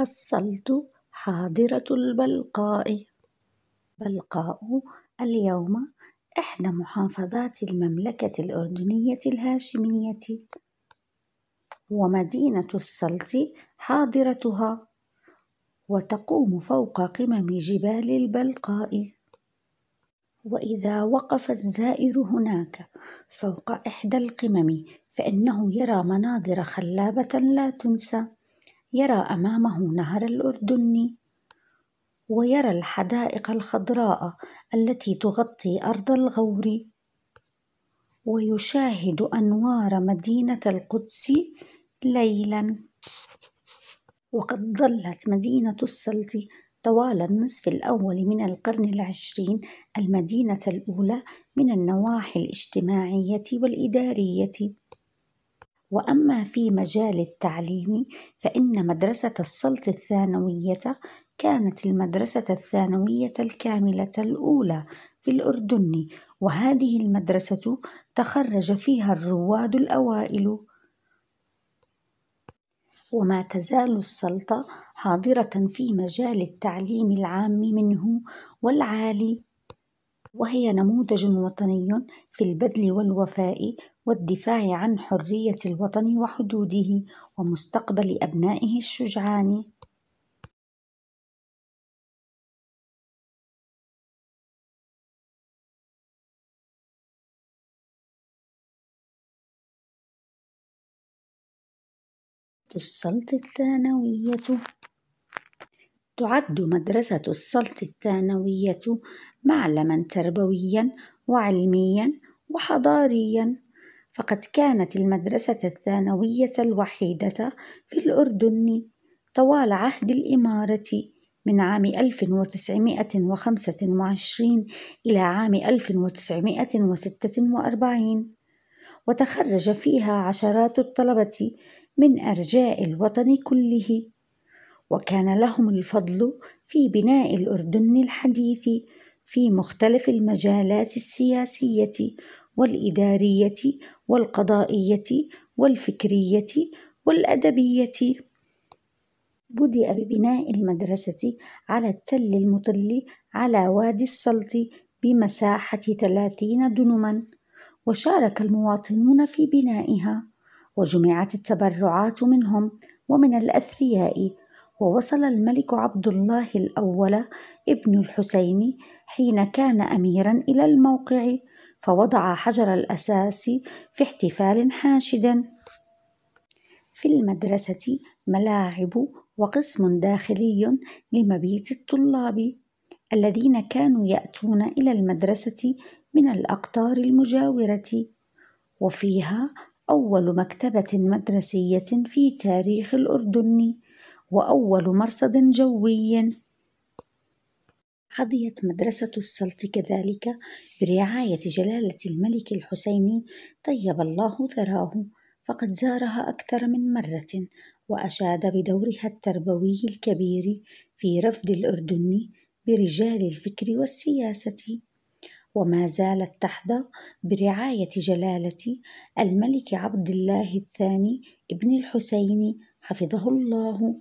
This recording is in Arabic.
السلط حاضرة البلقاء، بلقاء اليوم إحدى محافظات المملكة الأردنية الهاشمية، ومدينة السلط حاضرتها، وتقوم فوق قمم جبال البلقاء، وإذا وقف الزائر هناك فوق إحدى القمم فإنه يرى مناظر خلابة لا تنسى. يرى أمامه نهر الأردن ويرى الحدائق الخضراء التي تغطي أرض الغور ويشاهد أنوار مدينة القدس ليلا وقد ظلت مدينة السلط طوال النصف الأول من القرن العشرين المدينة الأولى من النواحي الاجتماعية والإدارية وأما في مجال التعليم فإن مدرسة السلط الثانوية كانت المدرسة الثانوية الكاملة الأولى في الأردن وهذه المدرسة تخرج فيها الرواد الأوائل وما تزال السلطة حاضرة في مجال التعليم العام منه والعالي وهي نموذج وطني في البذل والوفاء والدفاع عن حرية الوطن وحدوده ومستقبل أبنائه الشجعان السلطة الثانوية تعد مدرسة السلط الثانوية معلما تربويا وعلميا وحضاريا فقد كانت المدرسة الثانوية الوحيدة في الأردن طوال عهد الإمارة من عام 1925 إلى عام 1946 وتخرج فيها عشرات الطلبة من أرجاء الوطن كله وكان لهم الفضل في بناء الأردن الحديث في مختلف المجالات السياسية والإدارية والقضائية والفكرية والأدبية بدأ ببناء المدرسة على التل المطل على وادي السلط بمساحة 30 دنما وشارك المواطنون في بنائها وجمعت التبرعات منهم ومن الأثرياء ووصل الملك عبد الله الأول ابن الحسين حين كان أميرا إلى الموقع فوضع حجر الأساس في احتفال حاشد في المدرسة ملاعب وقسم داخلي لمبيت الطلاب الذين كانوا يأتون إلى المدرسة من الأقطار المجاورة وفيها أول مكتبة مدرسية في تاريخ الأردن وأول مرصد جوي حظيت مدرسة السلط كذلك برعاية جلالة الملك الحسيني طيب الله ثراه فقد زارها أكثر من مرة وأشاد بدورها التربوي الكبير في رفض الأردن برجال الفكر والسياسة وما زالت تحظى برعاية جلالة الملك عبد الله الثاني ابن الحسين حفظه الله